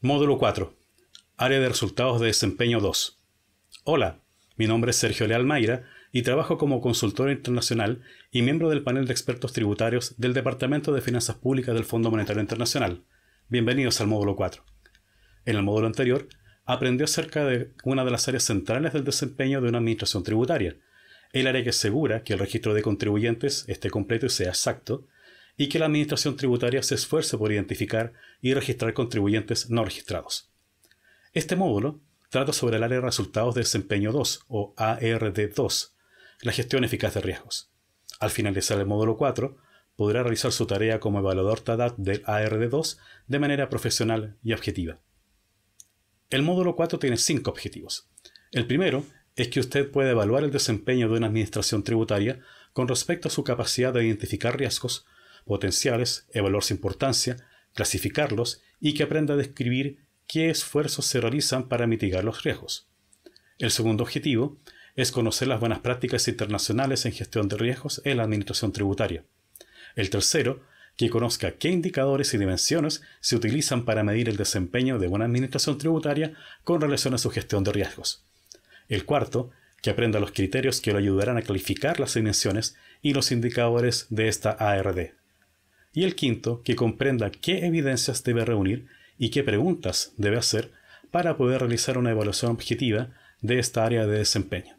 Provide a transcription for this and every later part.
Módulo 4. Área de resultados de desempeño 2. Hola, mi nombre es Sergio Leal Mayra y trabajo como consultor internacional y miembro del panel de expertos tributarios del Departamento de Finanzas Públicas del Fondo Monetario Internacional. Bienvenidos al módulo 4. En el módulo anterior aprendió acerca de una de las áreas centrales del desempeño de una administración tributaria, el área que asegura que el registro de contribuyentes esté completo y sea exacto, y que la Administración Tributaria se esfuerce por identificar y registrar contribuyentes no registrados. Este módulo trata sobre el área de resultados de desempeño 2 o ARD2, la gestión eficaz de riesgos. Al finalizar el módulo 4, podrá realizar su tarea como evaluador TADAT del ARD2 de manera profesional y objetiva. El módulo 4 tiene cinco objetivos. El primero es que usted pueda evaluar el desempeño de una administración tributaria con respecto a su capacidad de identificar riesgos, potenciales, evaluar su importancia, clasificarlos y que aprenda a describir qué esfuerzos se realizan para mitigar los riesgos. El segundo objetivo es conocer las buenas prácticas internacionales en gestión de riesgos en la administración tributaria. El tercero, que conozca qué indicadores y dimensiones se utilizan para medir el desempeño de una administración tributaria con relación a su gestión de riesgos. El cuarto, que aprenda los criterios que lo ayudarán a calificar las dimensiones y los indicadores de esta ARD y el quinto, que comprenda qué evidencias debe reunir y qué preguntas debe hacer para poder realizar una evaluación objetiva de esta área de desempeño.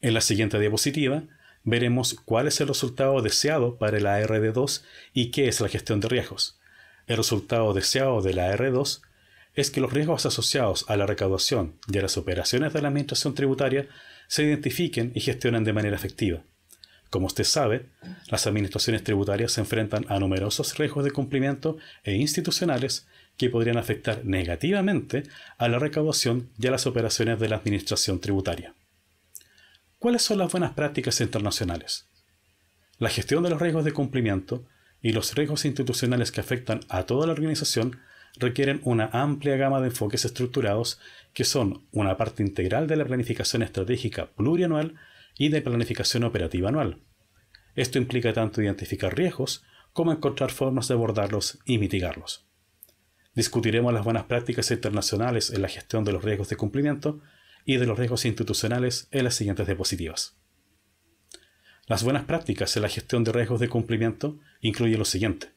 En la siguiente diapositiva veremos cuál es el resultado deseado para el ARD2 y qué es la gestión de riesgos. El resultado deseado de la 2 es que los riesgos asociados a la recaudación y a las operaciones de la Administración Tributaria se identifiquen y gestionen de manera efectiva. Como usted sabe, las administraciones tributarias se enfrentan a numerosos riesgos de cumplimiento e institucionales que podrían afectar negativamente a la recaudación y a las operaciones de la administración tributaria. ¿Cuáles son las buenas prácticas internacionales? La gestión de los riesgos de cumplimiento y los riesgos institucionales que afectan a toda la organización requieren una amplia gama de enfoques estructurados que son una parte integral de la planificación estratégica plurianual y de planificación operativa anual. Esto implica tanto identificar riesgos como encontrar formas de abordarlos y mitigarlos. Discutiremos las buenas prácticas internacionales en la gestión de los riesgos de cumplimiento y de los riesgos institucionales en las siguientes diapositivas. Las buenas prácticas en la gestión de riesgos de cumplimiento incluyen lo siguiente.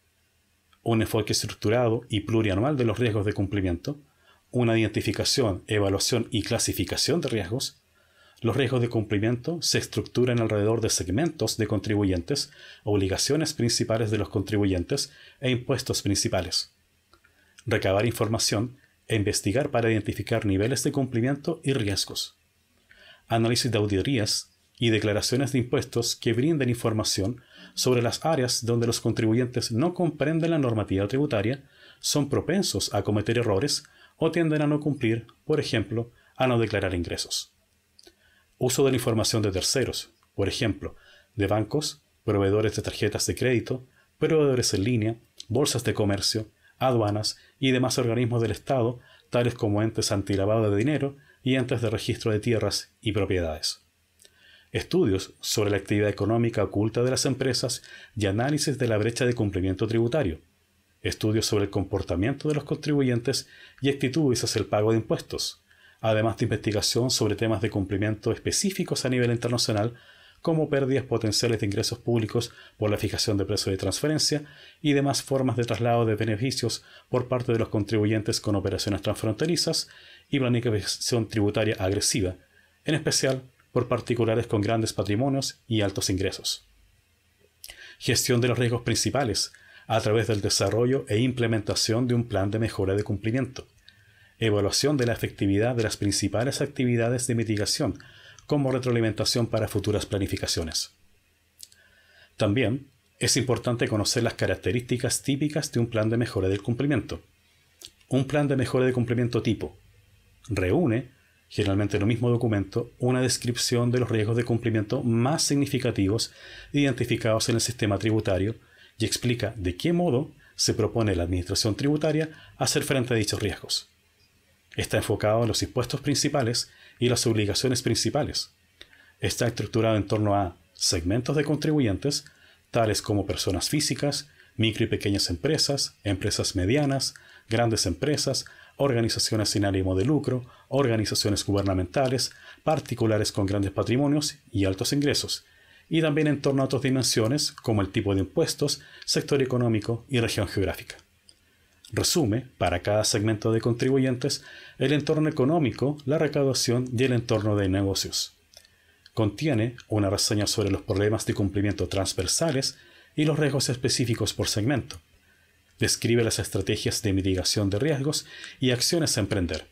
Un enfoque estructurado y plurianual de los riesgos de cumplimiento, una identificación, evaluación y clasificación de riesgos, los riesgos de cumplimiento se estructuran alrededor de segmentos de contribuyentes, obligaciones principales de los contribuyentes e impuestos principales. Recabar información e investigar para identificar niveles de cumplimiento y riesgos. Análisis de auditorías y declaraciones de impuestos que brinden información sobre las áreas donde los contribuyentes no comprenden la normativa tributaria, son propensos a cometer errores o tienden a no cumplir, por ejemplo, a no declarar ingresos. Uso de la información de terceros, por ejemplo, de bancos, proveedores de tarjetas de crédito, proveedores en línea, bolsas de comercio, aduanas y demás organismos del Estado, tales como entes antilavado de dinero y entes de registro de tierras y propiedades. Estudios sobre la actividad económica oculta de las empresas y análisis de la brecha de cumplimiento tributario. Estudios sobre el comportamiento de los contribuyentes y actitudes hacia el pago de impuestos además de investigación sobre temas de cumplimiento específicos a nivel internacional, como pérdidas potenciales de ingresos públicos por la fijación de precios de transferencia y demás formas de traslado de beneficios por parte de los contribuyentes con operaciones transfronterizas y planificación tributaria agresiva, en especial por particulares con grandes patrimonios y altos ingresos. Gestión de los riesgos principales a través del desarrollo e implementación de un plan de mejora de cumplimiento evaluación de la efectividad de las principales actividades de mitigación como retroalimentación para futuras planificaciones. También es importante conocer las características típicas de un plan de mejora del cumplimiento. Un plan de mejora de cumplimiento tipo reúne, generalmente en un mismo documento, una descripción de los riesgos de cumplimiento más significativos identificados en el sistema tributario y explica de qué modo se propone la Administración Tributaria hacer frente a dichos riesgos. Está enfocado en los impuestos principales y las obligaciones principales. Está estructurado en torno a segmentos de contribuyentes, tales como personas físicas, micro y pequeñas empresas, empresas medianas, grandes empresas, organizaciones sin ánimo de lucro, organizaciones gubernamentales, particulares con grandes patrimonios y altos ingresos, y también en torno a otras dimensiones como el tipo de impuestos, sector económico y región geográfica. Resume, para cada segmento de contribuyentes, el entorno económico, la recaudación y el entorno de negocios. Contiene una reseña sobre los problemas de cumplimiento transversales y los riesgos específicos por segmento. Describe las estrategias de mitigación de riesgos y acciones a emprender.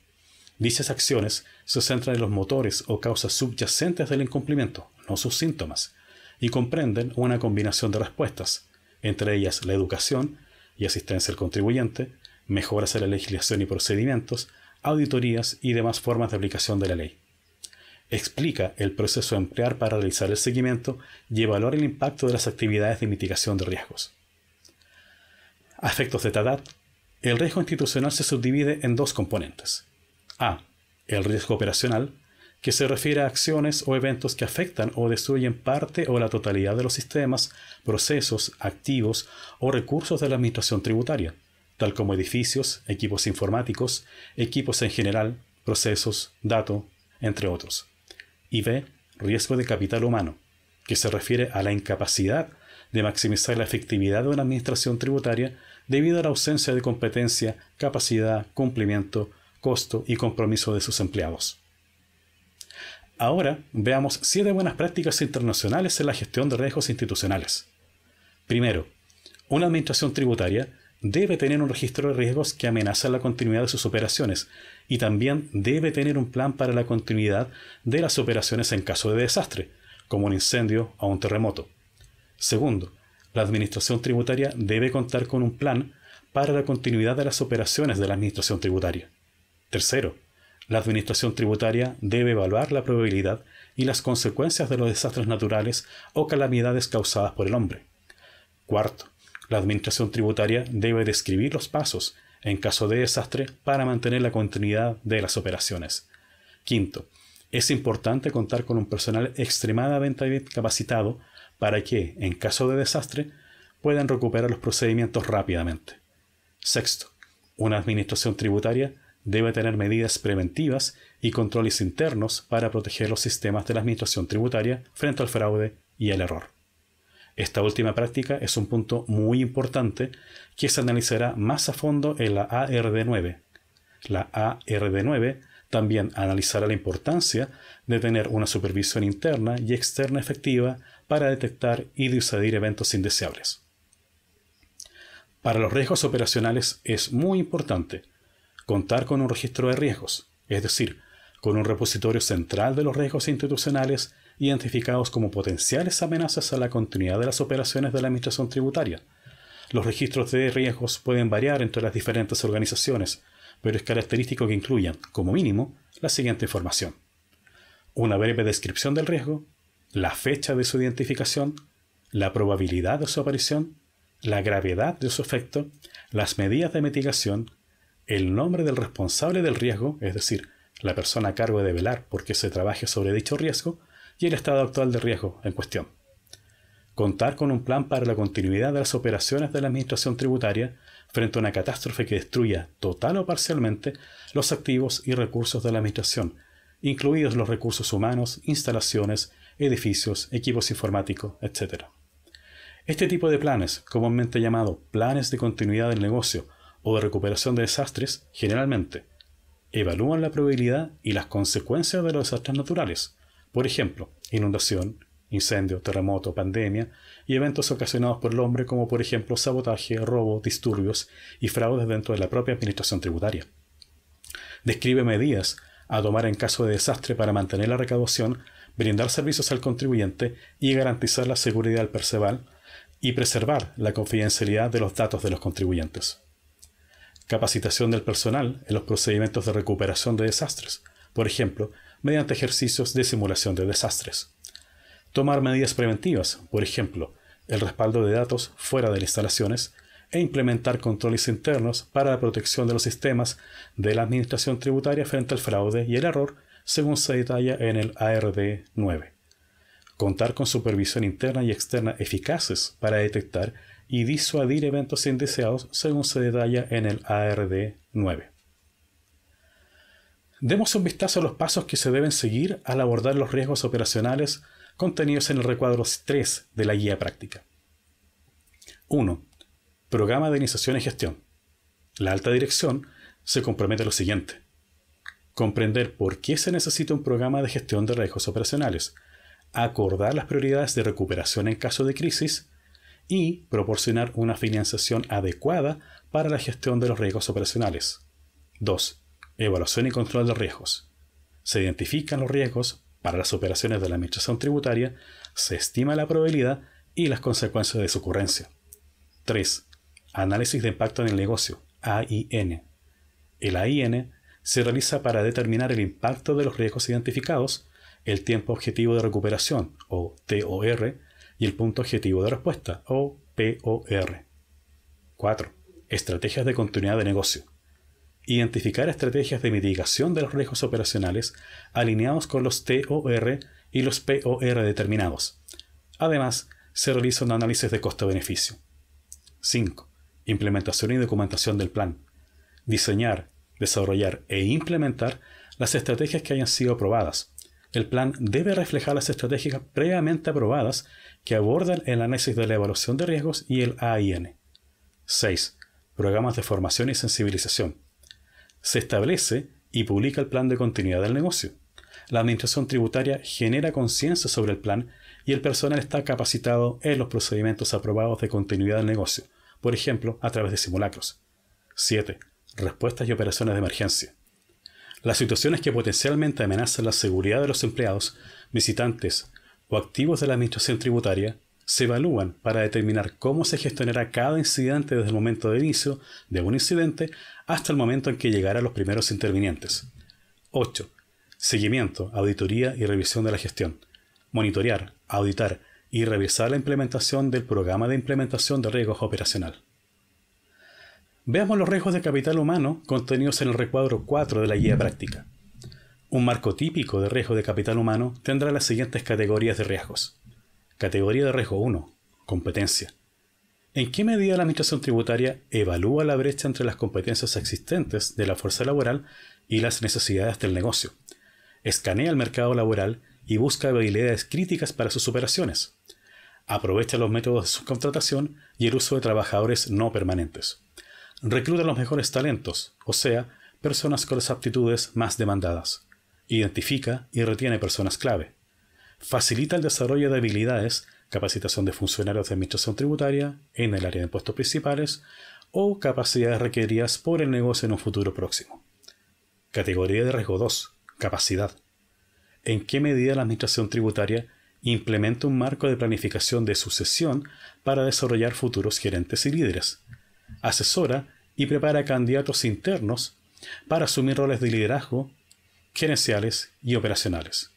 Dichas acciones se centran en los motores o causas subyacentes del incumplimiento, no sus síntomas, y comprenden una combinación de respuestas, entre ellas la educación, y asistencia al contribuyente, mejoras a la legislación y procedimientos, auditorías y demás formas de aplicación de la ley. Explica el proceso a emplear para realizar el seguimiento y evaluar el impacto de las actividades de mitigación de riesgos. Afectos de TADAT. El riesgo institucional se subdivide en dos componentes. A. El riesgo operacional, que se refiere a acciones o eventos que afectan o destruyen parte o la totalidad de los sistemas, procesos, activos o recursos de la administración tributaria, tal como edificios, equipos informáticos, equipos en general, procesos, datos, entre otros. Y B. Riesgo de capital humano, que se refiere a la incapacidad de maximizar la efectividad de una administración tributaria debido a la ausencia de competencia, capacidad, cumplimiento, costo y compromiso de sus empleados. Ahora veamos siete buenas prácticas internacionales en la gestión de riesgos institucionales. Primero, una administración tributaria debe tener un registro de riesgos que amenaza la continuidad de sus operaciones y también debe tener un plan para la continuidad de las operaciones en caso de desastre, como un incendio o un terremoto. Segundo, la administración tributaria debe contar con un plan para la continuidad de las operaciones de la administración tributaria. Tercero, la Administración Tributaria debe evaluar la probabilidad y las consecuencias de los desastres naturales o calamidades causadas por el hombre. Cuarto, la Administración Tributaria debe describir los pasos, en caso de desastre, para mantener la continuidad de las operaciones. Quinto, es importante contar con un personal extremadamente capacitado para que, en caso de desastre, puedan recuperar los procedimientos rápidamente. Sexto, una administración tributaria debe tener medidas preventivas y controles internos para proteger los sistemas de la administración tributaria frente al fraude y el error. Esta última práctica es un punto muy importante que se analizará más a fondo en la ARD9. La ARD9 también analizará la importancia de tener una supervisión interna y externa efectiva para detectar y disuadir eventos indeseables. Para los riesgos operacionales es muy importante contar con un registro de riesgos, es decir, con un repositorio central de los riesgos institucionales identificados como potenciales amenazas a la continuidad de las operaciones de la Administración Tributaria. Los registros de riesgos pueden variar entre las diferentes organizaciones, pero es característico que incluyan, como mínimo, la siguiente información. Una breve descripción del riesgo, la fecha de su identificación, la probabilidad de su aparición, la gravedad de su efecto, las medidas de mitigación, el nombre del responsable del riesgo, es decir, la persona a cargo de velar porque se trabaje sobre dicho riesgo, y el estado actual de riesgo en cuestión. Contar con un plan para la continuidad de las operaciones de la Administración Tributaria frente a una catástrofe que destruya total o parcialmente los activos y recursos de la Administración, incluidos los recursos humanos, instalaciones, edificios, equipos informáticos, etc. Este tipo de planes, comúnmente llamado planes de continuidad del negocio o de recuperación de desastres, generalmente, evalúan la probabilidad y las consecuencias de los desastres naturales, por ejemplo, inundación, incendio, terremoto, pandemia y eventos ocasionados por el hombre como por ejemplo sabotaje, robo, disturbios y fraudes dentro de la propia administración tributaria. Describe medidas a tomar en caso de desastre para mantener la recaudación, brindar servicios al contribuyente y garantizar la seguridad del perceval y preservar la confidencialidad de los datos de los contribuyentes capacitación del personal en los procedimientos de recuperación de desastres, por ejemplo, mediante ejercicios de simulación de desastres. Tomar medidas preventivas, por ejemplo, el respaldo de datos fuera de las instalaciones e implementar controles internos para la protección de los sistemas de la Administración Tributaria frente al fraude y el error, según se detalla en el ARD 9. Contar con supervisión interna y externa eficaces para detectar y disuadir eventos indeseados según se detalla en el ARD 9. Demos un vistazo a los pasos que se deben seguir al abordar los riesgos operacionales contenidos en el recuadro 3 de la guía práctica. 1. Programa de iniciación y gestión. La alta dirección se compromete a lo siguiente. Comprender por qué se necesita un programa de gestión de riesgos operacionales. Acordar las prioridades de recuperación en caso de crisis y proporcionar una financiación adecuada para la gestión de los riesgos operacionales. 2. Evaluación y control de riesgos. Se identifican los riesgos para las operaciones de la administración tributaria, se estima la probabilidad y las consecuencias de su ocurrencia. 3. Análisis de impacto en el negocio, AIN. El AIN se realiza para determinar el impacto de los riesgos identificados, el tiempo objetivo de recuperación, o TOR, y el punto objetivo de respuesta, o POR. 4. Estrategias de continuidad de negocio. Identificar estrategias de mitigación de los riesgos operacionales alineados con los TOR y los POR determinados. Además, se realiza un análisis de costo-beneficio. 5. Implementación y documentación del plan. Diseñar, desarrollar e implementar las estrategias que hayan sido aprobadas. El plan debe reflejar las estrategias previamente aprobadas que abordan el análisis de la evaluación de riesgos y el AIN. 6. Programas de formación y sensibilización. Se establece y publica el plan de continuidad del negocio. La Administración Tributaria genera conciencia sobre el plan y el personal está capacitado en los procedimientos aprobados de continuidad del negocio, por ejemplo, a través de simulacros. 7. Respuestas y operaciones de emergencia. Las situaciones que potencialmente amenazan la seguridad de los empleados, visitantes, o activos de la Administración Tributaria se evalúan para determinar cómo se gestionará cada incidente desde el momento de inicio de un incidente hasta el momento en que llegaran los primeros intervinientes. 8. Seguimiento, auditoría y revisión de la gestión. Monitorear, auditar y revisar la implementación del programa de implementación de riesgos operacional. Veamos los riesgos de capital humano contenidos en el recuadro 4 de la guía práctica. Un marco típico de riesgo de capital humano tendrá las siguientes categorías de riesgos. Categoría de riesgo 1. Competencia. ¿En qué medida la Administración Tributaria evalúa la brecha entre las competencias existentes de la fuerza laboral y las necesidades del negocio? Escanea el mercado laboral y busca habilidades críticas para sus operaciones. Aprovecha los métodos de subcontratación y el uso de trabajadores no permanentes. Recluta los mejores talentos, o sea, personas con las aptitudes más demandadas identifica y retiene personas clave, facilita el desarrollo de habilidades, capacitación de funcionarios de administración tributaria en el área de impuestos principales o capacidades requeridas por el negocio en un futuro próximo. Categoría de riesgo 2. Capacidad. ¿En qué medida la administración tributaria implementa un marco de planificación de sucesión para desarrollar futuros gerentes y líderes? Asesora y prepara candidatos internos para asumir roles de liderazgo gerenciales y operacionales.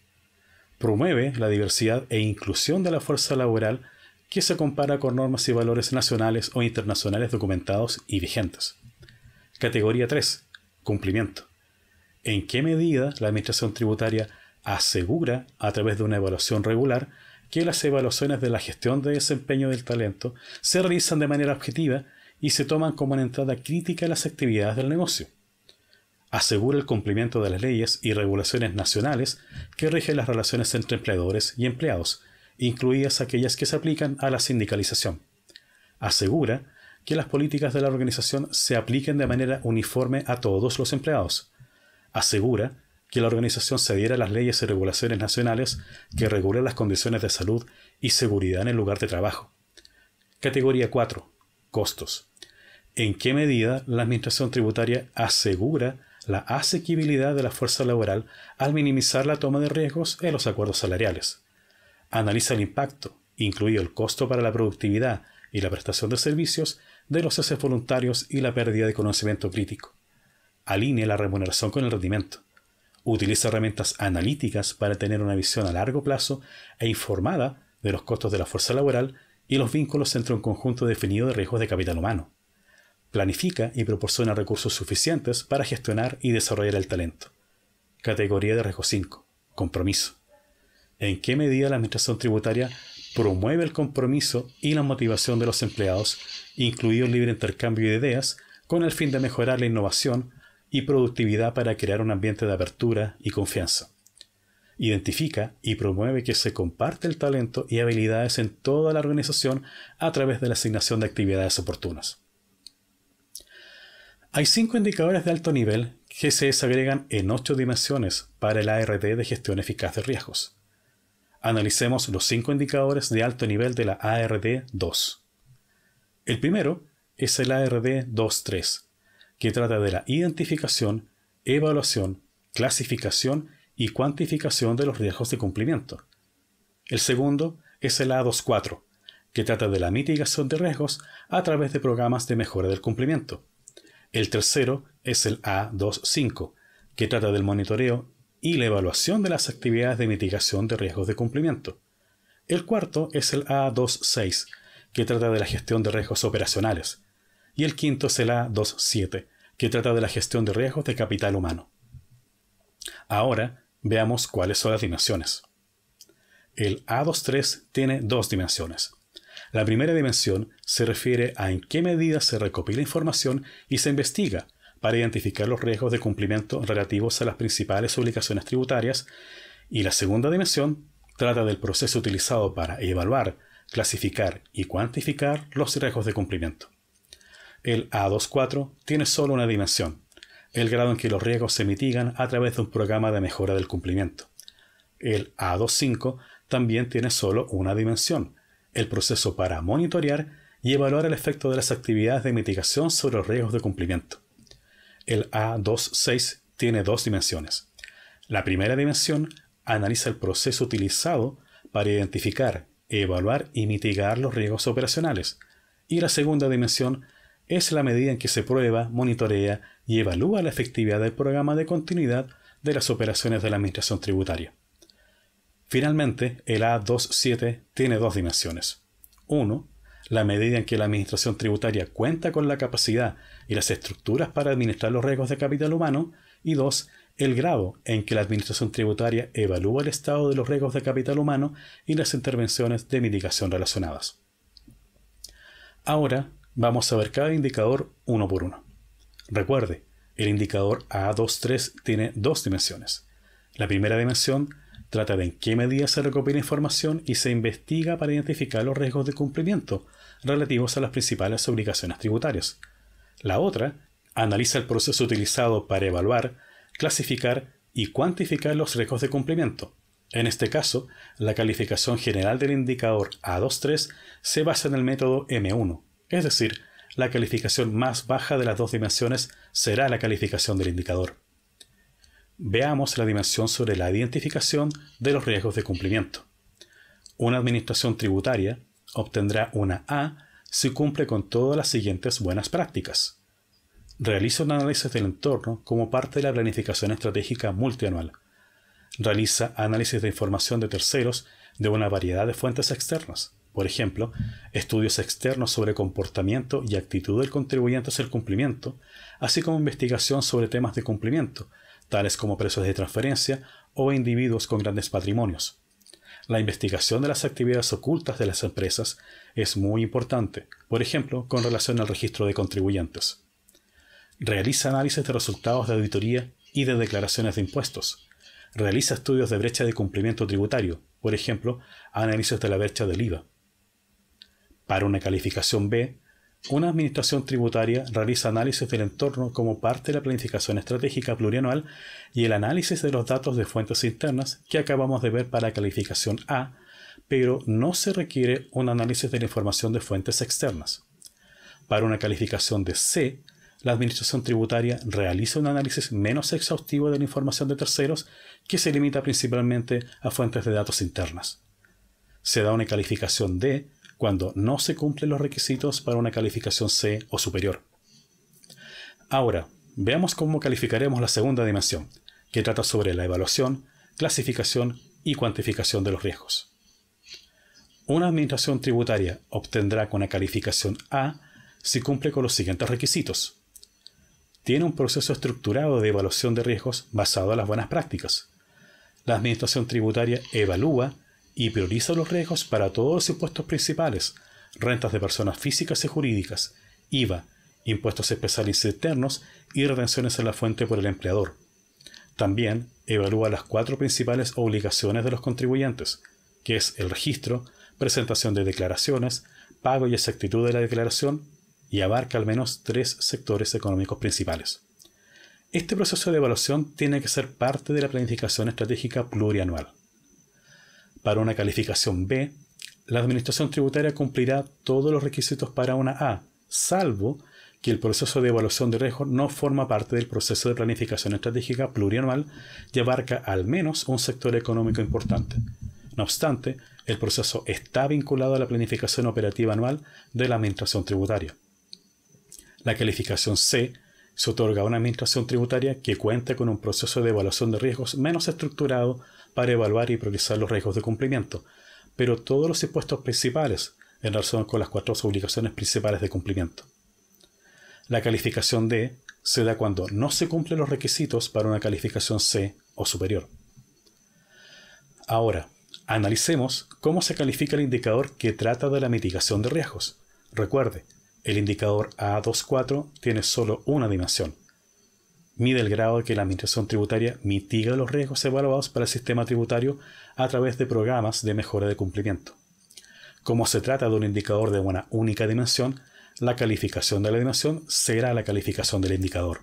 Promueve la diversidad e inclusión de la fuerza laboral que se compara con normas y valores nacionales o internacionales documentados y vigentes. Categoría 3. Cumplimiento. ¿En qué medida la Administración Tributaria asegura, a través de una evaluación regular, que las evaluaciones de la gestión de desempeño del talento se realizan de manera objetiva y se toman como una entrada crítica a las actividades del negocio? asegura el cumplimiento de las leyes y regulaciones nacionales que rigen las relaciones entre empleadores y empleados, incluidas aquellas que se aplican a la sindicalización. Asegura que las políticas de la organización se apliquen de manera uniforme a todos los empleados. Asegura que la organización se adhiera a las leyes y regulaciones nacionales que regulan las condiciones de salud y seguridad en el lugar de trabajo. Categoría 4. Costos. ¿En qué medida la Administración Tributaria asegura la asequibilidad de la fuerza laboral al minimizar la toma de riesgos en los acuerdos salariales. Analiza el impacto, incluido el costo para la productividad y la prestación de servicios de los cestes voluntarios y la pérdida de conocimiento crítico. Alinea la remuneración con el rendimiento. Utiliza herramientas analíticas para tener una visión a largo plazo e informada de los costos de la fuerza laboral y los vínculos entre un conjunto definido de riesgos de capital humano planifica y proporciona recursos suficientes para gestionar y desarrollar el talento. Categoría de riesgo 5. Compromiso. ¿En qué medida la Administración Tributaria promueve el compromiso y la motivación de los empleados, incluido el libre intercambio de ideas, con el fin de mejorar la innovación y productividad para crear un ambiente de apertura y confianza? Identifica y promueve que se comparte el talento y habilidades en toda la organización a través de la asignación de actividades oportunas. Hay cinco indicadores de alto nivel que se desagregan en ocho dimensiones para el ARD de gestión eficaz de riesgos. Analicemos los cinco indicadores de alto nivel de la ARD 2. El primero es el ARD 2.3, que trata de la identificación, evaluación, clasificación y cuantificación de los riesgos de cumplimiento. El segundo es el A24, que trata de la mitigación de riesgos a través de programas de mejora del cumplimiento. El tercero es el A25, que trata del monitoreo y la evaluación de las actividades de mitigación de riesgos de cumplimiento. El cuarto es el A26, que trata de la gestión de riesgos operacionales. Y el quinto es el A27, que trata de la gestión de riesgos de capital humano. Ahora veamos cuáles son las dimensiones. El A23 tiene dos dimensiones, la primera dimensión se refiere a en qué medida se recopila información y se investiga para identificar los riesgos de cumplimiento relativos a las principales obligaciones tributarias y la segunda dimensión trata del proceso utilizado para evaluar, clasificar y cuantificar los riesgos de cumplimiento. El A24 tiene solo una dimensión, el grado en que los riesgos se mitigan a través de un programa de mejora del cumplimiento. El A25 también tiene solo una dimensión, el proceso para monitorear y evaluar el efecto de las actividades de mitigación sobre los riesgos de cumplimiento. El A26 tiene dos dimensiones. La primera dimensión analiza el proceso utilizado para identificar, evaluar y mitigar los riesgos operacionales. Y la segunda dimensión es la medida en que se prueba, monitorea y evalúa la efectividad del programa de continuidad de las operaciones de la Administración Tributaria. Finalmente, el A27 tiene dos dimensiones. Uno, la medida en que la administración tributaria cuenta con la capacidad y las estructuras para administrar los riesgos de capital humano, y dos, el grado en que la administración tributaria evalúa el estado de los riesgos de capital humano y las intervenciones de mitigación relacionadas. Ahora vamos a ver cada indicador uno por uno. Recuerde, el indicador A23 tiene dos dimensiones. La primera dimensión trata de en qué medida se recopila información y se investiga para identificar los riesgos de cumplimiento relativos a las principales obligaciones tributarias. La otra analiza el proceso utilizado para evaluar, clasificar y cuantificar los riesgos de cumplimiento. En este caso, la calificación general del indicador A23 se basa en el método M1, es decir, la calificación más baja de las dos dimensiones será la calificación del indicador. Veamos la dimensión sobre la identificación de los riesgos de cumplimiento. Una administración tributaria obtendrá una A si cumple con todas las siguientes buenas prácticas. Realiza un análisis del entorno como parte de la planificación estratégica multianual. Realiza análisis de información de terceros de una variedad de fuentes externas, por ejemplo, estudios externos sobre comportamiento y actitud del contribuyente hacia el cumplimiento, así como investigación sobre temas de cumplimiento, tales como presos de transferencia o individuos con grandes patrimonios. La investigación de las actividades ocultas de las empresas es muy importante, por ejemplo, con relación al registro de contribuyentes. Realiza análisis de resultados de auditoría y de declaraciones de impuestos. Realiza estudios de brecha de cumplimiento tributario, por ejemplo, análisis de la brecha del IVA. Para una calificación B, una administración tributaria realiza análisis del entorno como parte de la planificación estratégica plurianual y el análisis de los datos de fuentes internas que acabamos de ver para calificación A, pero no se requiere un análisis de la información de fuentes externas. Para una calificación de C, la administración tributaria realiza un análisis menos exhaustivo de la información de terceros que se limita principalmente a fuentes de datos internas. Se da una calificación D cuando no se cumplen los requisitos para una calificación C o superior. Ahora, veamos cómo calificaremos la segunda dimensión, que trata sobre la evaluación, clasificación y cuantificación de los riesgos. Una administración tributaria obtendrá con una calificación A si cumple con los siguientes requisitos. Tiene un proceso estructurado de evaluación de riesgos basado en las buenas prácticas. La administración tributaria evalúa y prioriza los riesgos para todos los impuestos principales, rentas de personas físicas y jurídicas, IVA, impuestos especiales internos y retenciones en la fuente por el empleador. También evalúa las cuatro principales obligaciones de los contribuyentes, que es el registro, presentación de declaraciones, pago y exactitud de la declaración, y abarca al menos tres sectores económicos principales. Este proceso de evaluación tiene que ser parte de la planificación estratégica plurianual. Para una calificación B, la Administración Tributaria cumplirá todos los requisitos para una A, salvo que el proceso de evaluación de riesgos no forma parte del proceso de planificación estratégica plurianual y abarca al menos un sector económico importante. No obstante, el proceso está vinculado a la planificación operativa anual de la Administración Tributaria. La calificación C se otorga a una Administración Tributaria que cuente con un proceso de evaluación de riesgos menos estructurado para evaluar y progresar los riesgos de cumplimiento, pero todos los impuestos principales en relación con las cuatro obligaciones principales de cumplimiento. La calificación D se da cuando no se cumplen los requisitos para una calificación C o superior. Ahora, analicemos cómo se califica el indicador que trata de la mitigación de riesgos. Recuerde, el indicador A24 tiene solo una dimensión, mide el grado de que la administración tributaria mitiga los riesgos evaluados para el sistema tributario a través de programas de mejora de cumplimiento. Como se trata de un indicador de una única dimensión, la calificación de la dimensión será la calificación del indicador.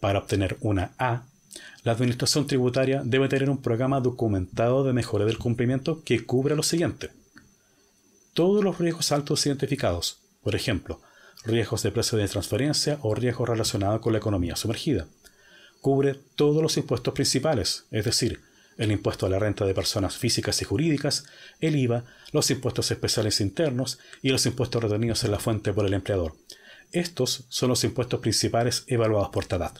Para obtener una A, la administración tributaria debe tener un programa documentado de mejora del cumplimiento que cubra lo siguiente. Todos los riesgos altos identificados, por ejemplo, riesgos de precio de transferencia o riesgos relacionados con la economía sumergida. Cubre todos los impuestos principales, es decir, el impuesto a la renta de personas físicas y jurídicas, el IVA, los impuestos especiales internos y los impuestos retenidos en la fuente por el empleador. Estos son los impuestos principales evaluados por TADAT.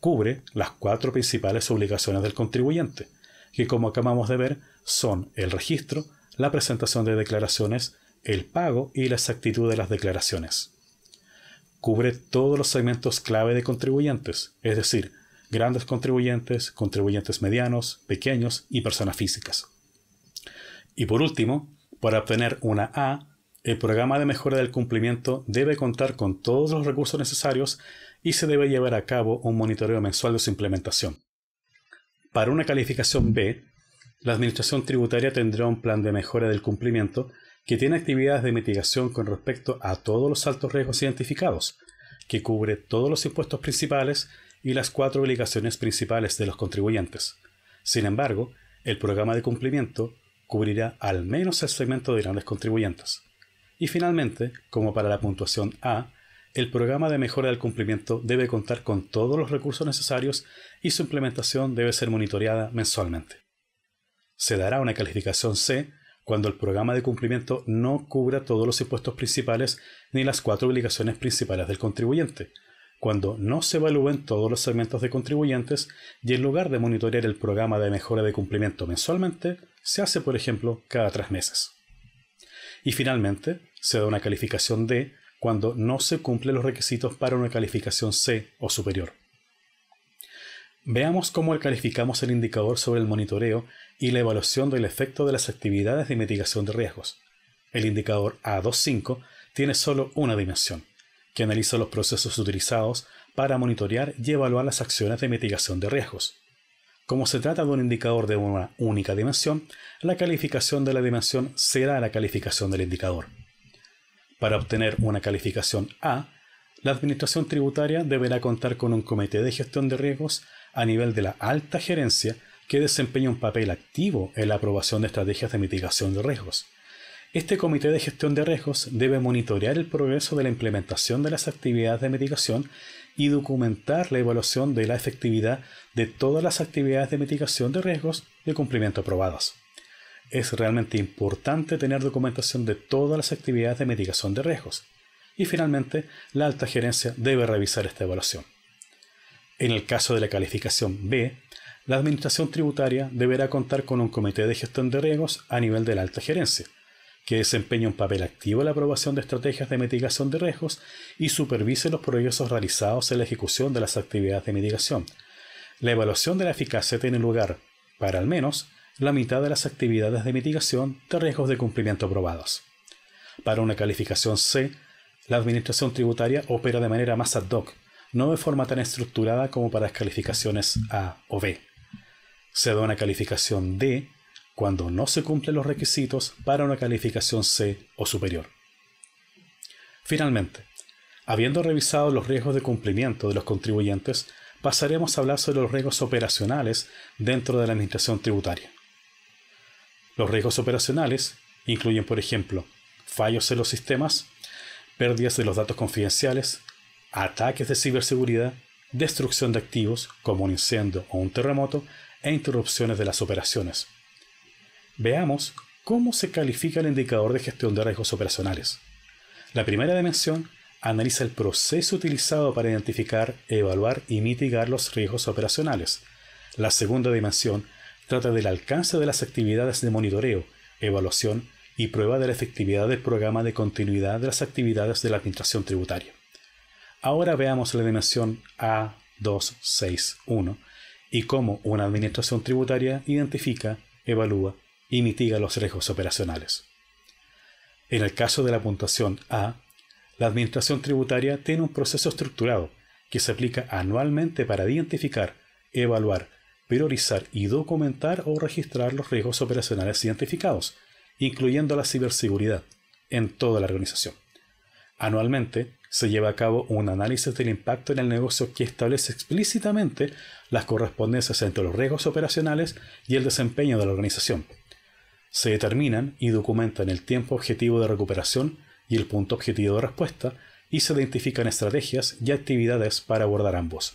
Cubre las cuatro principales obligaciones del contribuyente, que como acabamos de ver son el registro, la presentación de declaraciones, el pago y la exactitud de las declaraciones. Cubre todos los segmentos clave de contribuyentes, es decir, grandes contribuyentes, contribuyentes medianos, pequeños y personas físicas. Y por último, para obtener una A, el programa de mejora del cumplimiento debe contar con todos los recursos necesarios y se debe llevar a cabo un monitoreo mensual de su implementación. Para una calificación B, la Administración Tributaria tendrá un plan de mejora del cumplimiento que tiene actividades de mitigación con respecto a todos los altos riesgos identificados, que cubre todos los impuestos principales y las cuatro obligaciones principales de los contribuyentes. Sin embargo, el programa de cumplimiento cubrirá al menos el segmento de grandes contribuyentes. Y finalmente, como para la puntuación A, el programa de mejora del cumplimiento debe contar con todos los recursos necesarios y su implementación debe ser monitoreada mensualmente. Se dará una calificación C cuando el programa de cumplimiento no cubra todos los impuestos principales ni las cuatro obligaciones principales del contribuyente, cuando no se evalúen todos los segmentos de contribuyentes y en lugar de monitorear el programa de mejora de cumplimiento mensualmente, se hace, por ejemplo, cada tres meses. Y finalmente, se da una calificación D cuando no se cumplen los requisitos para una calificación C o superior. Veamos cómo calificamos el indicador sobre el monitoreo y la evaluación del efecto de las actividades de mitigación de riesgos. El indicador A25 tiene solo una dimensión, que analiza los procesos utilizados para monitorear y evaluar las acciones de mitigación de riesgos. Como se trata de un indicador de una única dimensión, la calificación de la dimensión será la calificación del indicador. Para obtener una calificación A, la Administración Tributaria deberá contar con un comité de gestión de riesgos a nivel de la alta gerencia que desempeña un papel activo en la aprobación de estrategias de mitigación de riesgos. Este comité de gestión de riesgos debe monitorear el progreso de la implementación de las actividades de mitigación y documentar la evaluación de la efectividad de todas las actividades de mitigación de riesgos de cumplimiento aprobadas. Es realmente importante tener documentación de todas las actividades de mitigación de riesgos. Y finalmente, la alta gerencia debe revisar esta evaluación. En el caso de la calificación B, la Administración Tributaria deberá contar con un comité de gestión de riesgos a nivel de la alta gerencia, que desempeñe un papel activo en la aprobación de estrategias de mitigación de riesgos y supervise los proyectos realizados en la ejecución de las actividades de mitigación. La evaluación de la eficacia tiene lugar para al menos la mitad de las actividades de mitigación de riesgos de cumplimiento aprobados. Para una calificación C, la Administración Tributaria opera de manera más ad hoc no de forma tan estructurada como para las calificaciones A o B. Se da una calificación D cuando no se cumplen los requisitos para una calificación C o superior. Finalmente, habiendo revisado los riesgos de cumplimiento de los contribuyentes, pasaremos a hablar sobre los riesgos operacionales dentro de la administración tributaria. Los riesgos operacionales incluyen, por ejemplo, fallos en los sistemas, pérdidas de los datos confidenciales, ataques de ciberseguridad, destrucción de activos como un incendio o un terremoto e interrupciones de las operaciones. Veamos cómo se califica el indicador de gestión de riesgos operacionales. La primera dimensión analiza el proceso utilizado para identificar, evaluar y mitigar los riesgos operacionales. La segunda dimensión trata del alcance de las actividades de monitoreo, evaluación y prueba de la efectividad del programa de continuidad de las actividades de la Administración Tributaria. Ahora veamos la dimensión A261 y cómo una administración tributaria identifica, evalúa y mitiga los riesgos operacionales. En el caso de la puntuación A, la administración tributaria tiene un proceso estructurado que se aplica anualmente para identificar, evaluar, priorizar y documentar o registrar los riesgos operacionales identificados, incluyendo la ciberseguridad, en toda la organización. Anualmente, se lleva a cabo un análisis del impacto en el negocio que establece explícitamente las correspondencias entre los riesgos operacionales y el desempeño de la organización. Se determinan y documentan el tiempo objetivo de recuperación y el punto objetivo de respuesta y se identifican estrategias y actividades para abordar ambos.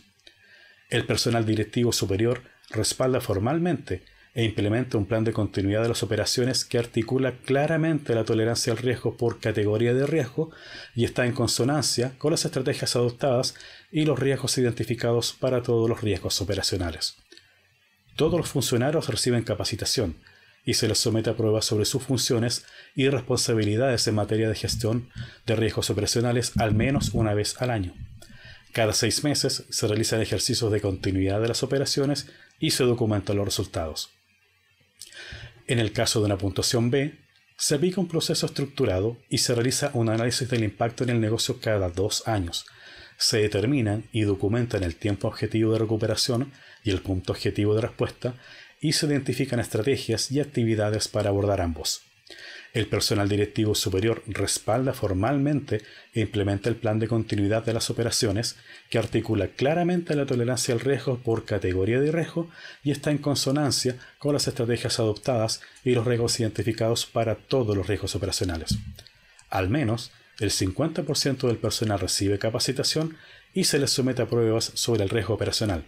El personal directivo superior respalda formalmente e implementa un plan de continuidad de las operaciones que articula claramente la tolerancia al riesgo por categoría de riesgo y está en consonancia con las estrategias adoptadas y los riesgos identificados para todos los riesgos operacionales. Todos los funcionarios reciben capacitación y se les somete a pruebas sobre sus funciones y responsabilidades en materia de gestión de riesgos operacionales al menos una vez al año. Cada seis meses se realizan ejercicios de continuidad de las operaciones y se documentan los resultados. En el caso de una puntuación B, se aplica un proceso estructurado y se realiza un análisis del impacto en el negocio cada dos años. Se determinan y documentan el tiempo objetivo de recuperación y el punto objetivo de respuesta y se identifican estrategias y actividades para abordar ambos. El personal directivo superior respalda formalmente e implementa el plan de continuidad de las operaciones que articula claramente la tolerancia al riesgo por categoría de riesgo y está en consonancia con las estrategias adoptadas y los riesgos identificados para todos los riesgos operacionales. Al menos, el 50% del personal recibe capacitación y se les somete a pruebas sobre el riesgo operacional.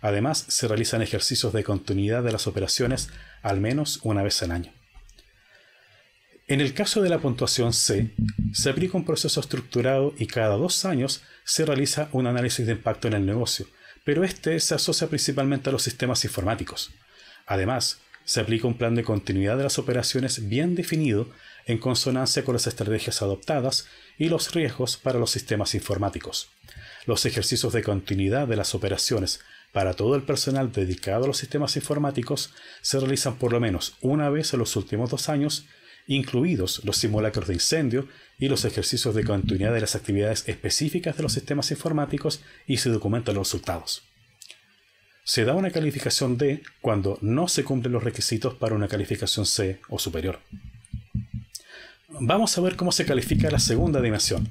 Además, se realizan ejercicios de continuidad de las operaciones al menos una vez al año. En el caso de la puntuación C, se aplica un proceso estructurado y cada dos años se realiza un análisis de impacto en el negocio, pero este se asocia principalmente a los sistemas informáticos. Además, se aplica un plan de continuidad de las operaciones bien definido en consonancia con las estrategias adoptadas y los riesgos para los sistemas informáticos. Los ejercicios de continuidad de las operaciones para todo el personal dedicado a los sistemas informáticos se realizan por lo menos una vez en los últimos dos años incluidos los simulacros de incendio y los ejercicios de continuidad de las actividades específicas de los sistemas informáticos y se documentan los resultados. Se da una calificación D cuando no se cumplen los requisitos para una calificación C o superior. Vamos a ver cómo se califica la segunda dimensión,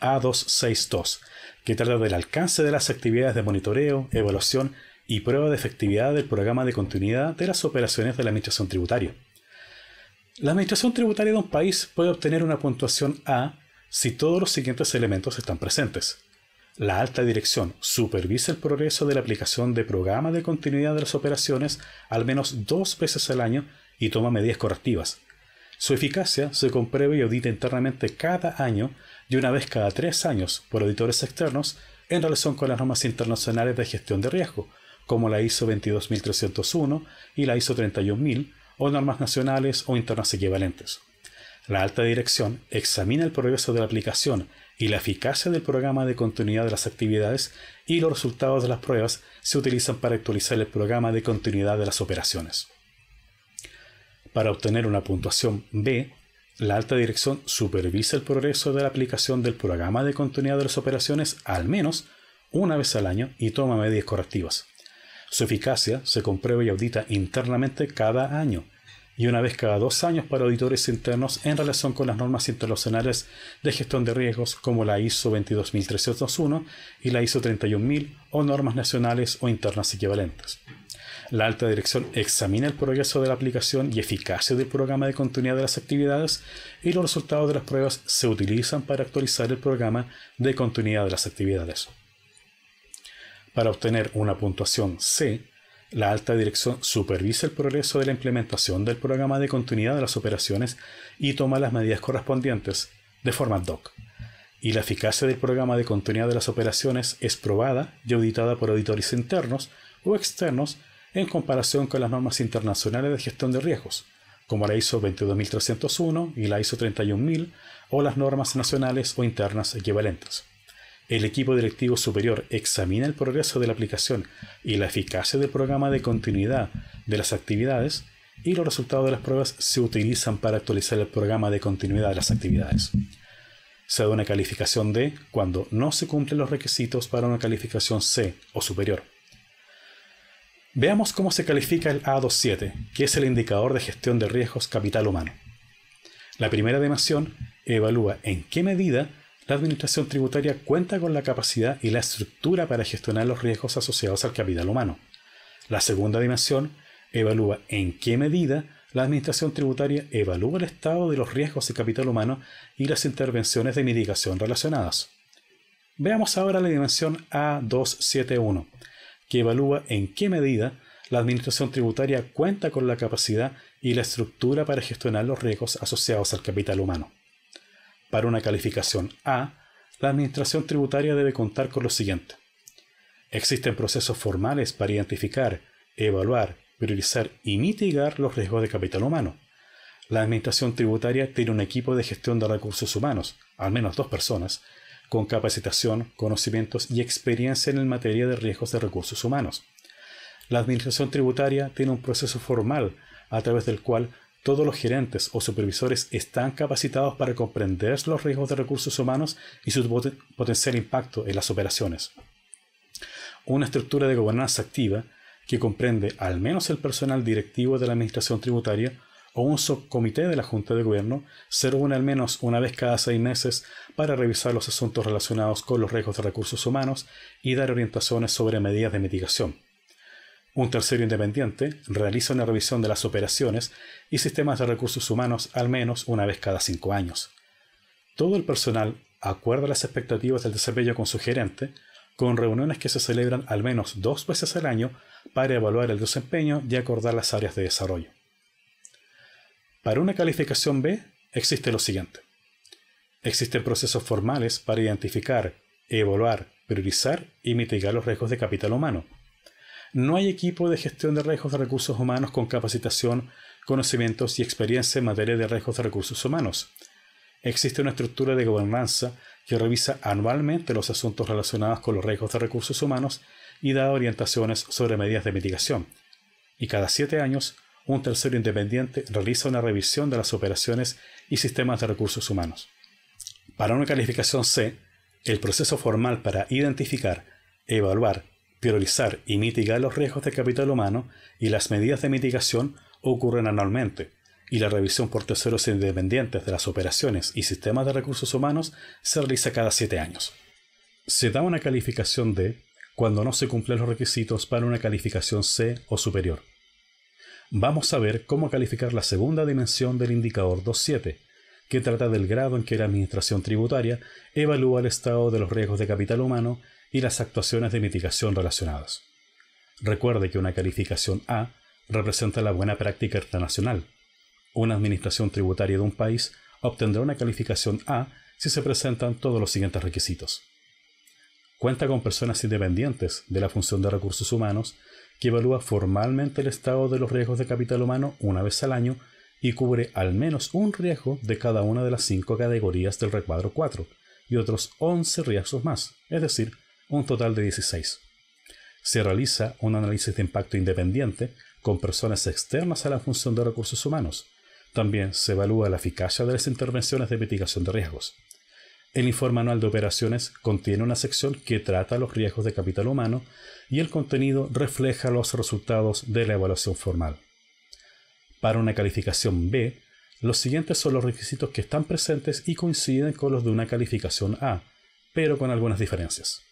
A262, que trata del alcance de las actividades de monitoreo, evaluación y prueba de efectividad del programa de continuidad de las operaciones de la Administración Tributaria. La administración tributaria de un país puede obtener una puntuación A si todos los siguientes elementos están presentes. La alta dirección supervisa el progreso de la aplicación de programa de continuidad de las operaciones al menos dos veces al año y toma medidas correctivas. Su eficacia se comprueba y audita internamente cada año y una vez cada tres años por auditores externos en relación con las normas internacionales de gestión de riesgo, como la ISO 22301 y la ISO 31000, o normas nacionales o internas equivalentes. La alta dirección examina el progreso de la aplicación y la eficacia del programa de continuidad de las actividades y los resultados de las pruebas se utilizan para actualizar el programa de continuidad de las operaciones. Para obtener una puntuación B, la alta dirección supervisa el progreso de la aplicación del programa de continuidad de las operaciones al menos una vez al año y toma medidas correctivas. Su eficacia se comprueba y audita internamente cada año y una vez cada dos años para auditores internos en relación con las normas internacionales de gestión de riesgos como la ISO 22301 y la ISO 31000 o normas nacionales o internas equivalentes. La alta dirección examina el progreso de la aplicación y eficacia del programa de continuidad de las actividades y los resultados de las pruebas se utilizan para actualizar el programa de continuidad de las actividades. Para obtener una puntuación C, la alta dirección supervisa el progreso de la implementación del programa de continuidad de las operaciones y toma las medidas correspondientes de forma DOC. Y la eficacia del programa de continuidad de las operaciones es probada y auditada por auditores internos o externos en comparación con las normas internacionales de gestión de riesgos, como la ISO 22301 y la ISO 31000 o las normas nacionales o internas equivalentes. El equipo directivo superior examina el progreso de la aplicación y la eficacia del programa de continuidad de las actividades y los resultados de las pruebas se utilizan para actualizar el programa de continuidad de las actividades. Se da una calificación D cuando no se cumplen los requisitos para una calificación C o superior. Veamos cómo se califica el A27, que es el indicador de gestión de riesgos capital humano. La primera dimensión evalúa en qué medida la Administración Tributaria cuenta con la capacidad y la estructura para gestionar los riesgos asociados al capital humano. La segunda dimensión evalúa en qué medida la Administración Tributaria evalúa el estado de los riesgos de capital humano y las intervenciones de mitigación relacionadas. Veamos ahora la dimensión A271, que evalúa en qué medida la Administración Tributaria cuenta con la capacidad y la estructura para gestionar los riesgos asociados al capital humano. Para una calificación A, la Administración Tributaria debe contar con lo siguiente. Existen procesos formales para identificar, evaluar, priorizar y mitigar los riesgos de capital humano. La Administración Tributaria tiene un equipo de gestión de recursos humanos, al menos dos personas, con capacitación, conocimientos y experiencia en materia de riesgos de recursos humanos. La Administración Tributaria tiene un proceso formal a través del cual todos los gerentes o supervisores están capacitados para comprender los riesgos de recursos humanos y su potencial impacto en las operaciones. Una estructura de gobernanza activa que comprende al menos el personal directivo de la Administración Tributaria o un subcomité de la Junta de Gobierno se reúne al menos una vez cada seis meses para revisar los asuntos relacionados con los riesgos de recursos humanos y dar orientaciones sobre medidas de mitigación. Un tercero independiente realiza una revisión de las operaciones y sistemas de recursos humanos al menos una vez cada cinco años. Todo el personal acuerda las expectativas del desarrollo con su gerente, con reuniones que se celebran al menos dos veces al año para evaluar el desempeño y acordar las áreas de desarrollo. Para una calificación B existe lo siguiente. Existen procesos formales para identificar, evaluar, priorizar y mitigar los riesgos de capital humano, no hay equipo de gestión de riesgos de recursos humanos con capacitación, conocimientos y experiencia en materia de riesgos de recursos humanos. Existe una estructura de gobernanza que revisa anualmente los asuntos relacionados con los riesgos de recursos humanos y da orientaciones sobre medidas de mitigación. Y cada siete años, un tercero independiente realiza una revisión de las operaciones y sistemas de recursos humanos. Para una calificación C, el proceso formal para identificar, evaluar priorizar y mitigar los riesgos de capital humano y las medidas de mitigación ocurren anualmente, y la revisión por terceros independientes de las operaciones y sistemas de recursos humanos se realiza cada siete años. Se da una calificación D cuando no se cumplen los requisitos para una calificación C o superior. Vamos a ver cómo calificar la segunda dimensión del indicador 2.7, que trata del grado en que la Administración Tributaria evalúa el estado de los riesgos de capital humano y las actuaciones de mitigación relacionadas. Recuerde que una calificación A representa la buena práctica internacional. Una administración tributaria de un país obtendrá una calificación A si se presentan todos los siguientes requisitos. Cuenta con personas independientes de la función de recursos humanos que evalúa formalmente el estado de los riesgos de capital humano una vez al año y cubre al menos un riesgo de cada una de las cinco categorías del recuadro 4 y otros 11 riesgos más, es decir, un total de 16. Se realiza un análisis de impacto independiente con personas externas a la función de recursos humanos. También se evalúa la eficacia de las intervenciones de mitigación de riesgos. El informe anual de operaciones contiene una sección que trata los riesgos de capital humano y el contenido refleja los resultados de la evaluación formal. Para una calificación B, los siguientes son los requisitos que están presentes y coinciden con los de una calificación A, pero con algunas diferencias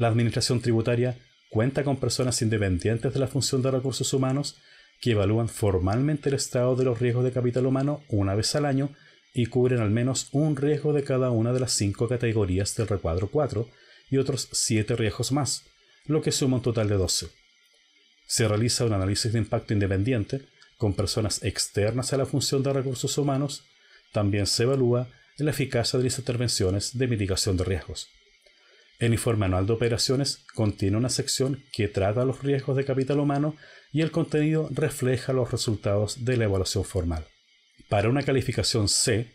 la Administración Tributaria cuenta con personas independientes de la función de recursos humanos que evalúan formalmente el estado de los riesgos de capital humano una vez al año y cubren al menos un riesgo de cada una de las cinco categorías del recuadro 4 y otros siete riesgos más, lo que suma un total de 12. Se realiza un análisis de impacto independiente con personas externas a la función de recursos humanos. También se evalúa la eficacia de las intervenciones de mitigación de riesgos. El informe anual de operaciones contiene una sección que trata los riesgos de capital humano y el contenido refleja los resultados de la evaluación formal. Para una calificación C,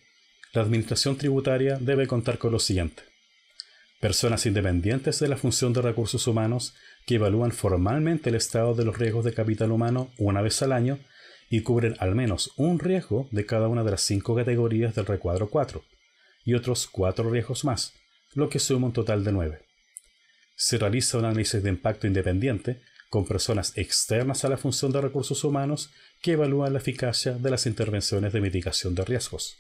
la Administración Tributaria debe contar con lo siguiente. Personas independientes de la función de recursos humanos que evalúan formalmente el estado de los riesgos de capital humano una vez al año y cubren al menos un riesgo de cada una de las cinco categorías del recuadro 4 y otros cuatro riesgos más lo que suma un total de 9. Se realiza un análisis de impacto independiente con personas externas a la función de recursos humanos que evalúan la eficacia de las intervenciones de mitigación de riesgos.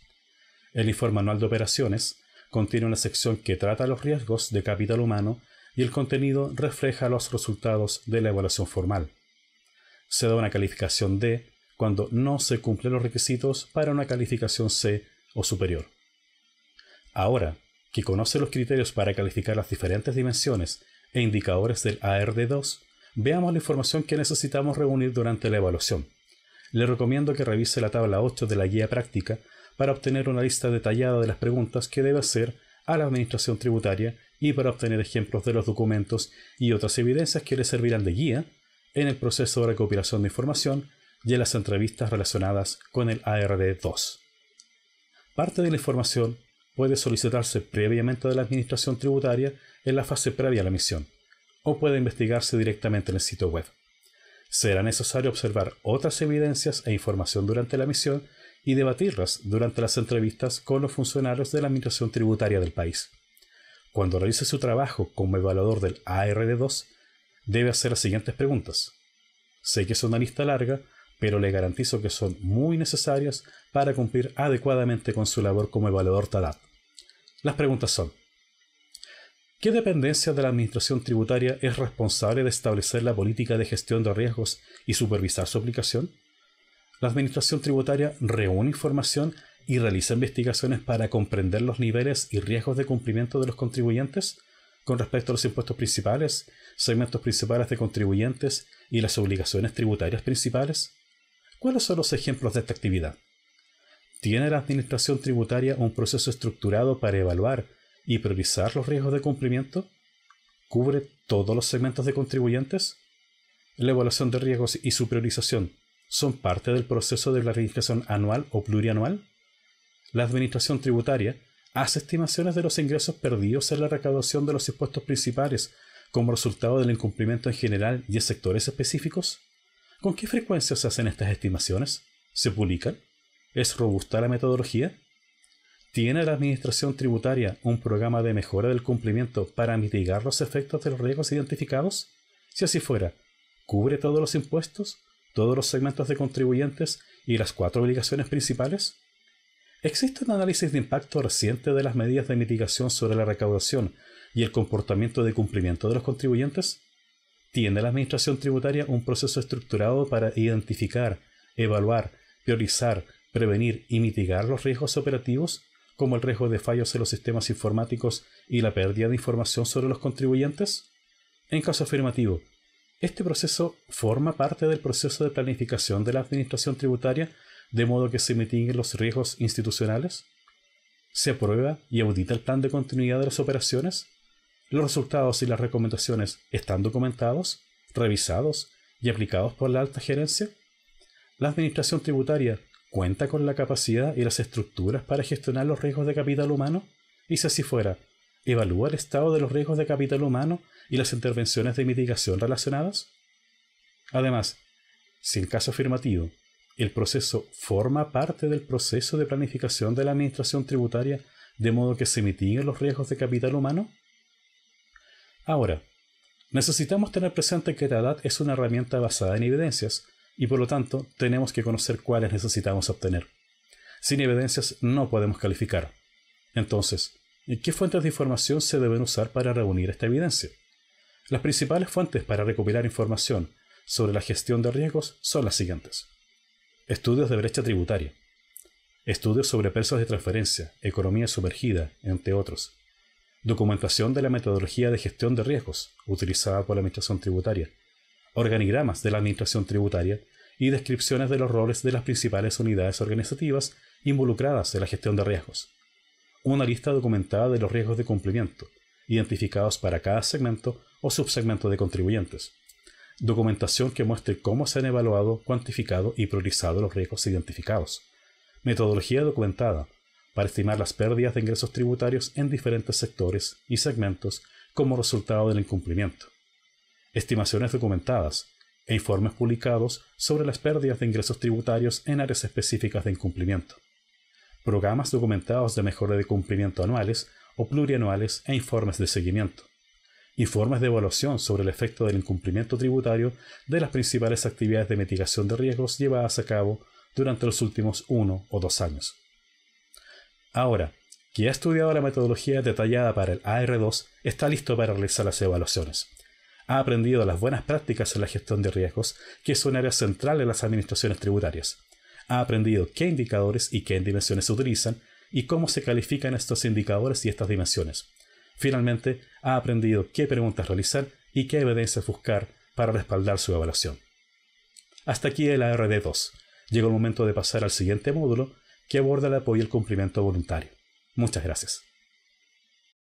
El informe anual de operaciones contiene una sección que trata los riesgos de capital humano y el contenido refleja los resultados de la evaluación formal. Se da una calificación D cuando no se cumplen los requisitos para una calificación C o superior. Ahora, que conoce los criterios para calificar las diferentes dimensiones e indicadores del ARD2, veamos la información que necesitamos reunir durante la evaluación. Le recomiendo que revise la tabla 8 de la guía práctica para obtener una lista detallada de las preguntas que debe hacer a la Administración Tributaria y para obtener ejemplos de los documentos y otras evidencias que le servirán de guía en el proceso de recopilación de información y en las entrevistas relacionadas con el ARD2. Parte de la información puede solicitarse previamente de la Administración Tributaria en la fase previa a la misión, o puede investigarse directamente en el sitio web. Será necesario observar otras evidencias e información durante la misión y debatirlas durante las entrevistas con los funcionarios de la Administración Tributaria del país. Cuando realice su trabajo como evaluador del ARD2, debe hacer las siguientes preguntas. Sé que es una lista larga, pero le garantizo que son muy necesarias para cumplir adecuadamente con su labor como evaluador TADAP. Las preguntas son, ¿qué dependencia de la Administración Tributaria es responsable de establecer la política de gestión de riesgos y supervisar su aplicación? La Administración Tributaria reúne información y realiza investigaciones para comprender los niveles y riesgos de cumplimiento de los contribuyentes con respecto a los impuestos principales, segmentos principales de contribuyentes y las obligaciones tributarias principales? ¿Cuáles son los ejemplos de esta actividad? ¿Tiene la Administración Tributaria un proceso estructurado para evaluar y priorizar los riesgos de cumplimiento? ¿Cubre todos los segmentos de contribuyentes? ¿La evaluación de riesgos y su priorización son parte del proceso de la registración anual o plurianual? La Administración Tributaria hace estimaciones de los ingresos perdidos en la recaudación de los impuestos principales como resultado del incumplimiento en general y en sectores específicos? ¿Con qué frecuencia se hacen estas estimaciones? ¿Se publican? ¿Es robusta la metodología? ¿Tiene la Administración Tributaria un programa de mejora del cumplimiento para mitigar los efectos de los riesgos identificados? Si así fuera, ¿cubre todos los impuestos, todos los segmentos de contribuyentes y las cuatro obligaciones principales? ¿Existe un análisis de impacto reciente de las medidas de mitigación sobre la recaudación y el comportamiento de cumplimiento de los contribuyentes? tiene la Administración Tributaria un proceso estructurado para identificar, evaluar, priorizar, prevenir y mitigar los riesgos operativos, como el riesgo de fallos en los sistemas informáticos y la pérdida de información sobre los contribuyentes? En caso afirmativo, este proceso forma parte del proceso de planificación de la Administración Tributaria de modo que se mitiguen los riesgos institucionales? ¿Se aprueba y audita el plan de continuidad de las operaciones? Los resultados y las recomendaciones están documentados, revisados y aplicados por la alta gerencia. La administración tributaria cuenta con la capacidad y las estructuras para gestionar los riesgos de capital humano. Y si así fuera, evalúa el estado de los riesgos de capital humano y las intervenciones de mitigación relacionadas. Además, si en caso afirmativo el proceso forma parte del proceso de planificación de la administración tributaria de modo que se mitiguen los riesgos de capital humano, Ahora, necesitamos tener presente que la edad es una herramienta basada en evidencias y por lo tanto tenemos que conocer cuáles necesitamos obtener. Sin evidencias no podemos calificar. Entonces, ¿qué fuentes de información se deben usar para reunir esta evidencia? Las principales fuentes para recopilar información sobre la gestión de riesgos son las siguientes. Estudios de brecha tributaria. Estudios sobre pesos de transferencia, economía sumergida, entre otros documentación de la metodología de gestión de riesgos utilizada por la Administración Tributaria, organigramas de la Administración Tributaria y descripciones de los roles de las principales unidades organizativas involucradas en la gestión de riesgos. Una lista documentada de los riesgos de cumplimiento, identificados para cada segmento o subsegmento de contribuyentes. Documentación que muestre cómo se han evaluado, cuantificado y priorizado los riesgos identificados. Metodología documentada, para estimar las pérdidas de ingresos tributarios en diferentes sectores y segmentos como resultado del incumplimiento. Estimaciones documentadas e informes publicados sobre las pérdidas de ingresos tributarios en áreas específicas de incumplimiento. Programas documentados de mejora de cumplimiento anuales o plurianuales e informes de seguimiento. Informes de evaluación sobre el efecto del incumplimiento tributario de las principales actividades de mitigación de riesgos llevadas a cabo durante los últimos uno o dos años. Ahora, quien ha estudiado la metodología detallada para el AR2, está listo para realizar las evaluaciones. Ha aprendido las buenas prácticas en la gestión de riesgos, que es un área central en las administraciones tributarias. Ha aprendido qué indicadores y qué dimensiones se utilizan y cómo se califican estos indicadores y estas dimensiones. Finalmente, ha aprendido qué preguntas realizar y qué evidencias buscar para respaldar su evaluación. Hasta aquí el ARD2. Llegó el momento de pasar al siguiente módulo, que aborda el apoyo y el cumplimiento voluntario. Muchas gracias.